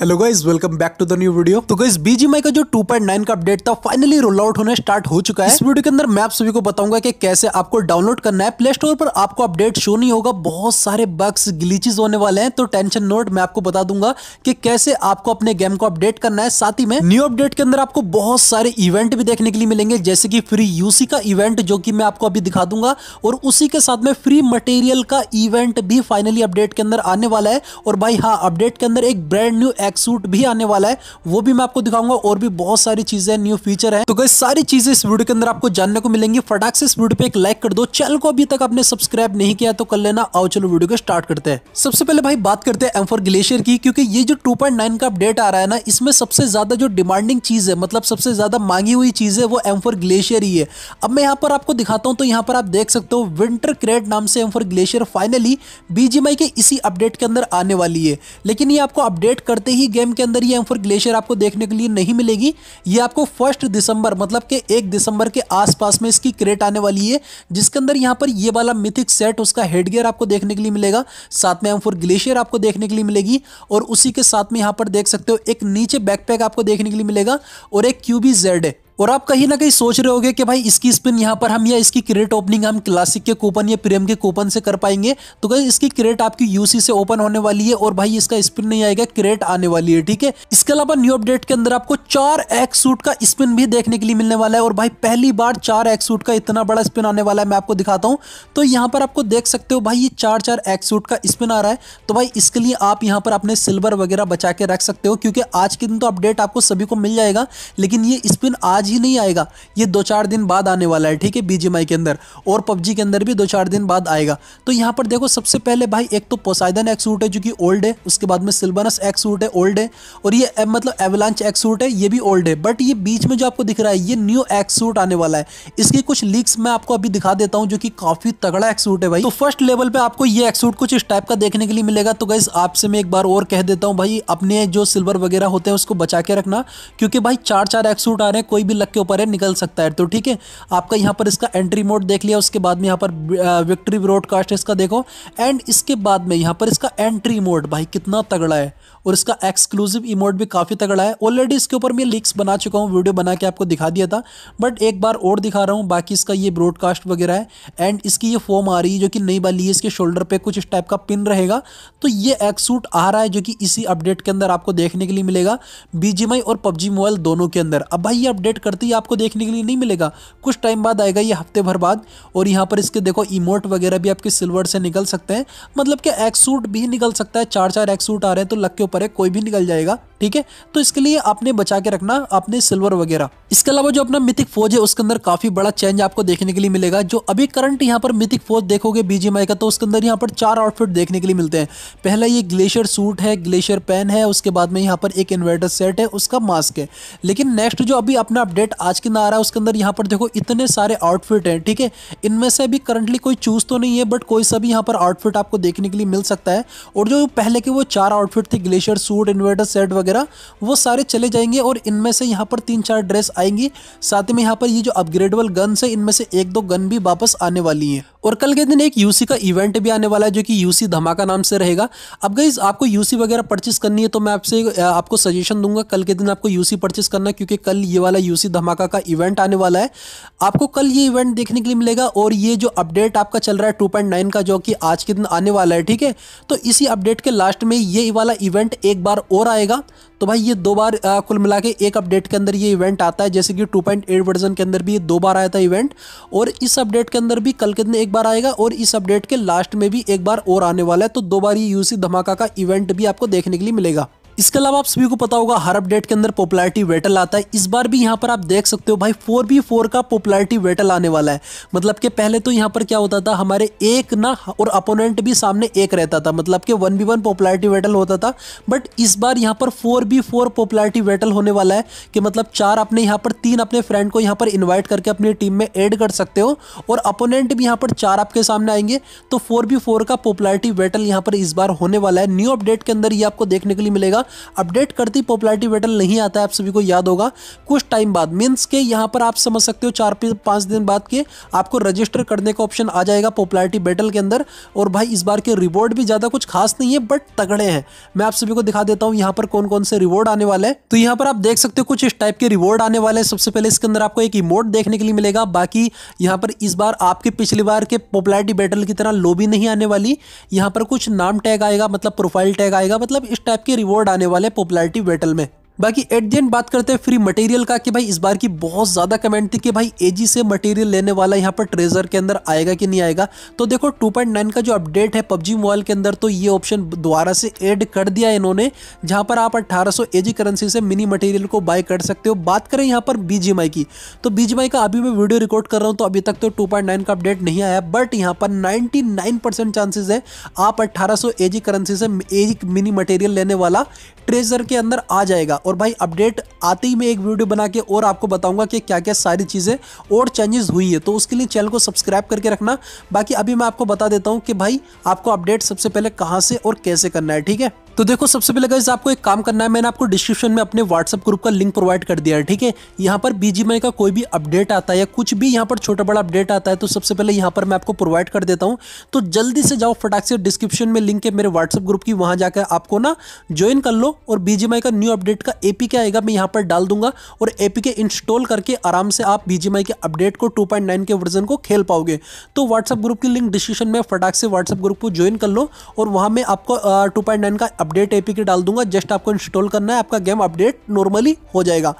hello guys welcome back to the new video तो guys BGMI का जो 2.9 का अपडेट था फाइनली रोल आउट होने स्टार्ट हो चुका है इस वीडियो के अंदर मैं आप सभी को बताऊंगा कि कैसे आपको डाउनलोड करना है प्ले स्टोर पर आपको अपडेट शो नहीं होगा बहुत सारे बग्स ग्लीचेज होने वाले हैं तो टेंशन नोट मैं आपको बता दूंगा कि कैसे आपको अपने गेम को अपडेट करना है साथ ही में न्यू अपडेट के अंदर आपको बहुत सारे इवेंट भी देखने के लिए मिलेंगे जैसे कि फ्री यूसी का इवेंट जो कि मैं आपको अभी दिखा दूंगा और उसी के साथ में फ्री मटेरियल का इवेंट भी फाइनली अपडेट के अंदर आने वाला है और भाई हाँ अपडेट के अंदर एक ब्रांड न्यू एक्स सूट भी आने वाला है वो भी मैं आपको दिखाऊंगा और भी बहुत सारी चीजें न्यू फीचर है तो गई सारी चीजें इस वीडियो के अंदर आपको जानने को मिलेंगी फटाक से इस वीडियो पे एक लाइक कर दो चैनल को अभी तक आपने सब्सक्राइब नहीं किया तो कर लेना आओ चलो वीडियो को स्टार्ट करते हैं सबसे पहले भाई बात करते हैं एम ग्लेशियर की क्योंकि ये जो टू का अपडेट आ रहा है ना इसमें सबसे ज्यादा जो डिमांडिंग चीज है मतलब सबसे ज्यादा मांगी हुई चीज है वो एम ग्लेशियर ही है अब मैं यहाँ पर आपको दिखाता हूँ तो यहाँ पर आप देख सकते हो विंटर क्रेड नाम से एम ग्लेशियर फाइनली बीजीएमआई के इसी अपडेट के अंदर आने वाली है लेकिन ये आपको अपडेट करते ही गेम के अंदर ये एम्फोर ग्लेशियर आपको देखने के लिए नहीं मिलेगी ये आपको फर्स्ट दिसंबर मतलब के एक दिसंबर के आसपास में इसकी क्रेट आने वाली है जिसके अंदर यहाँ पर ये वाला मिथिक सेट उसका हेडगेयर आपको देखने के लिए मिलेगा साथ में एम्फोर ग्लेशियर आपको देखने के लिए मिलेगी और उसी के साथ में यहाँ पर देख सकते हो एक नीचे बैकपैक आपको देखने के लिए मिलेगा और एक क्यूबी जेड और आप कहीं ना कहीं सोच रहे होगे कि भाई इसकी स्पिन यहाँ पर हम या इसकी क्रेट ओपनिंग हम क्लासिक के कूपन या प्रीमियम के कूपन से कर पाएंगे तो कहीं इसकी क्रेट आपकी यूसी से ओपन होने वाली है और भाई इसका स्पिन नहीं आएगा क्रेट आने वाली है ठीक है इसके अलावा न्यू अपडेट के अंदर आपको चार एक्स सूट का स्पिन भी देखने के लिए मिलने वाला है और भाई पहली बार चार एक्स सूट का इतना बड़ा स्पिन आने वाला है मैं आपको दिखाता हूँ तो यहाँ पर आपको देख सकते हो भाई ये चार चार एक्स सूट का स्पिन आ रहा है तो भाई इसके लिए आप यहाँ पर अपने सिल्वर वगैरह बचा के रख सकते हो क्योंकि आज के दिन तो अपडेट आपको सभी को मिल जाएगा लेकिन ये स्पिन आज आज ही नहीं आएगा ये दो चार दिन बाद आने वाला है ठीक है बीजीएमआई के अंदर और पबजी के अंदर भी दो चार दिन बाद आएगा तो यहाँ पर देखो सबसे पहले भाई एक तो पोसाइडन एक्स सूट है जो कि ओल्ड है उसके बाद में सिल्बनस एक्स सूट है ओल्ड है और ये मतलब एवलांच एक्स सूट है ये भी ओल्ड है बट ये बीच में जो आपको दिख रहा है ये न्यू एक्स सूट आने वाला है इसके कुछ लीक्स मैं आपको अभी दिखा देता हूँ जो कि काफी तगड़ा एक्स सूट है भाई तो फर्स्ट लेवल पर आपको ये एक्स सूट कुछ इस टाइप का देखने के लिए मिलेगा तो गाइज आपसे मैं एक बार और कह देता हूँ भाई अपने जो सिल्वर वगैरह होते हैं उसको बचा के रखना क्योंकि भाई चार चार एक्स सूट आ रहे हैं कोई भी लक के ऊपर है निकल सकता है तो ठीक है आपका यहाँ पर इसका एंट्री मोड देख लिया उसके बाद में यहाँ पर विक्ट्री ब्रॉडकास्ट है इसका देखो एंड इसके बाद में यहाँ पर इसका एंट्री मोड भाई कितना तगड़ा है और इसका एक्सक्लूसिव इमोट भी काफ़ी तगड़ा है ऑलरेडी इसके ऊपर मैं लिंक्स बना चुका हूँ वीडियो बना के आपको दिखा दिया था बट एक बार और दिखा रहा हूँ बाकी इसका ये ब्रॉडकास्ट वगैरह है एंड इसकी ये फॉर्म आ रही है जो कि नई वाली है इसके शोल्डर पे कुछ इस टाइप का पिन रहेगा तो ये एक्सूट आ रहा है जो कि इसी अपडेट के अंदर आपको देखने के लिए मिलेगा बी और पबजी मोबाइल दोनों के अंदर अब भाई ये अपडेट करती है आपको देखने के लिए नहीं मिलेगा कुछ टाइम बाद आएगा ये हफ्ते भर बाद और यहाँ पर इसके देखो इमोट वगैरह भी आपके सिल्वर से निकल सकते हैं मतलब कि एक्सूट भी निकल सकता है चार चार एक्सूट आ रहे हैं तो लक के ऊपर है कोई भी निकल जाएगा ठीक है तो इसके लिए आपने बचा के रखना अपने सिल्वर वगैरह इसके अलावा जो अपना मिथिक फोज है उसके अंदर काफी बड़ा चेंज आपको देखने के लिए मिलेगा जो अभी करंट यहाँ पर मिथिक फोज देखोगे बीजीएमआई का तो उसके अंदर यहाँ पर चार आउटफिट देखने के लिए मिलते हैं पहला ये ग्लेशियर सूट है ग्लेशियर पेन है उसके बाद में यहाँ पर एक इन्वर्टर सेट है उसका मास्क है लेकिन नेक्स्ट जो अभी अपना अपडेट आज के ना आ रहा है उसके अंदर यहाँ पर देखो इतने सारे आउटफिट हैं ठीक है इनमें से अभी करंटली कोई चूज तो नहीं है बट कोई सा भी यहाँ पर आउटफिट आपको देखने के लिए मिल सकता है और जो पहले के वो चार आउटफिट थे ग्लेशियर सूट इन्वर्टर सेट वगैरह वगैरह वो सारे चले जाएंगे और इनमें से यहाँ पर तीन चार ड्रेस आएंगी साथ में यहाँ पर ये जो अपग्रेडेबल गन्स है इनमें से एक दो गन भी वापस आने वाली है और कल के दिन एक यूसी का इवेंट भी आने वाला है जो कि यूसी धमाका नाम से रहेगा अब गई आपको यूसी वगैरह परचेस करनी है तो मैं आपसे आपको सजेशन दूंगा कल के दिन आपको यूसी परचेस करना क्योंकि कल ये वाला यूसी धमाका का इवेंट आने वाला है आपको कल ये इवेंट देखने के लिए मिलेगा और ये जो अपडेट आपका चल रहा है टू का जो कि आज के दिन आने वाला है ठीक है तो इसी अपडेट के लास्ट में ये वाला इवेंट एक बार और आएगा तो भाई ये दो बार आ, कुल मिला के एक अपडेट के अंदर ये इवेंट आता है जैसे कि 2.8 वर्जन के अंदर भी ये दो बार आया था इवेंट और इस अपडेट के अंदर भी कल के दिन एक बार आएगा और इस अपडेट के लास्ट में भी एक बार और आने वाला है तो दो बार ये यूसी धमाका का इवेंट भी आपको देखने के लिए मिलेगा इसके अलावा आप सभी को पता होगा हर अपडेट के अंदर पॉपुलैरिटी वेटल आता है इस बार भी यहाँ पर आप देख सकते हो भाई फोर बी फोर का पॉपुलैरिटी वेटल आने वाला है मतलब कि पहले तो यहाँ पर क्या होता था हमारे एक ना और अपोनेंट भी सामने एक रहता था मतलब कि one B one popularity battle होता था बट इस बार यहाँ पर four B four popularity battle होने वाला है कि मतलब चार अपने यहाँ पर तीन अपने फ्रेंड को यहाँ पर इन्वाइट करके अपनी टीम में एड कर सकते हो और अपोनेंट भी यहाँ पर चार आपके सामने आएंगे तो फोर बी फोर का पॉपुलैरिटी वेटल यहाँ पर इस बार होने वाला है न्यू अपडेट के अंदर ये आपको देखने के लिए मिलेगा अपडेट करती पॉपुलरिटी बैटल नहीं आता है आप सभी को याद होगा कुछ टाइम बाद मीन्स के यहाँ पर आप समझ सकते हो चार पाँच दिन बाद के आपको रजिस्टर करने का ऑप्शन आ जाएगा पॉपुलरिटी बैटल के अंदर और भाई इस बार के रिवॉर्ड भी ज़्यादा कुछ खास नहीं है बट तगड़े हैं मैं आप सभी को दिखा देता हूँ यहाँ पर कौन कौन से रिवॉर्ड आने वाले हैं तो यहाँ पर आप देख सकते हो कुछ इस टाइप के रिवॉर्ड आने वाले हैं सबसे पहले इसके अंदर आपको एक इमोट देखने के लिए मिलेगा बाकी यहाँ पर इस बार आपके पिछली बार के पॉपुलरिटी बैटल की तरह लोबी नहीं आने वाली यहाँ पर कुछ नाम टैग आएगा मतलब प्रोफाइल टैग आएगा मतलब इस टाइप के रिवॉर्ड आने वाले पॉपुलैरिटी बैटल में बाकी एट दी एंड बात करते हैं फ्री मटेरियल का कि भाई इस बार की बहुत ज़्यादा कमेंट थी कि भाई एजी से मटेरियल लेने वाला यहाँ पर ट्रेजर के अंदर आएगा कि नहीं आएगा तो देखो 2.9 का जो अपडेट है पबजी मोबाइल के अंदर तो ये ऑप्शन दोबारा से ऐड कर दिया इन्होंने जहाँ पर आप 1800 एजी करेंसी से मिनी मटेरियल को बाय कर सकते हो बात करें यहाँ पर बी की तो बी का अभी मैं वीडियो रिकॉर्ड कर रहा हूँ तो अभी तक तो टू का अपडेट नहीं आया बट यहाँ पर नाइनटी चांसेस है आप अट्ठारह सौ करेंसी से एक मिनी मटेरियल लेने वाला ट्रेजर के अंदर आ जाएगा और भाई अपडेट आते ही मैं एक वीडियो बना के और आपको बताऊंगा कि क्या क्या सारी चीज़ें और चेंजेस हुई है तो उसके लिए चैनल को सब्सक्राइब करके रखना बाकी अभी मैं आपको बता देता हूँ कि भाई आपको अपडेट सबसे पहले कहाँ से और कैसे करना है ठीक है तो देखो सबसे पहले गाइज आपको एक काम करना है मैंने आपको डिस्क्रिप्शन में अपने व्हाट्सअप ग्रुप का लिंक प्रोवाइड कर दिया है ठीक है यहाँ पर बीजीएमआई का कोई भी अपडेट आता है या कुछ भी यहाँ पर छोटा बड़ा अपडेट आता है तो सबसे पहले यहाँ पर मैं आपको प्रोवाइड कर देता हूँ तो जल्दी से जाओ फटाक से डिस्क्रिप्शन में लिंक है मेरे व्हाट्सअप ग्रुप की वहाँ जाकर आपको ना ज्वाइन कर लो और बीजीएमआई का न्यू अपडेट का ए के आएगा मैं यहाँ पर डाल दूंगा और ए के इंस्टॉल करके आराम से आप बीजीएमआई के अपडेट को टू के वर्जन को खेल पाओगे तो व्हाट्सअप ग्रुप की लिंक डिस्क्रिप्शन में फटाक से व्हाट्सअप ग्रुप को ज्वाइन कर लो और वहाँ में आपको टू का अपडेट एपीके डाल दूंगा जस्ट आपको इंस्टॉल करना है आपका गेम अपडेट नॉर्मली हो जाएगा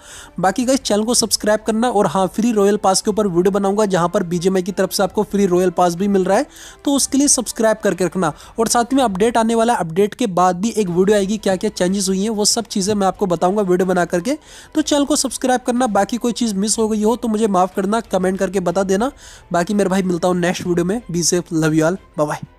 बाकी गाइस चैनल को सब्सक्राइब करना और हाँ फ्री रॉयल पास के ऊपर वीडियो बनाऊंगा जहाँ पर बीजेमआई की तरफ से आपको फ्री रॉयल पास भी मिल रहा है तो उसके लिए सब्सक्राइब करके रखना और साथ में अपडेट आने वाला अपडेट के बाद भी एक वीडियो आएगी क्या क्या चेंजेस हुई हैं वो सब चीज़ें मैं आपको बताऊंगा वीडियो बना करके तो चैनल को सब्सक्राइब करना बाकी कोई चीज़ मिस हो गई हो तो मुझे माफ़ करना कमेंट करके बता देना बाकी मेरे भाई मिलता हूँ नेक्स्ट वीडियो में be safe love you all bye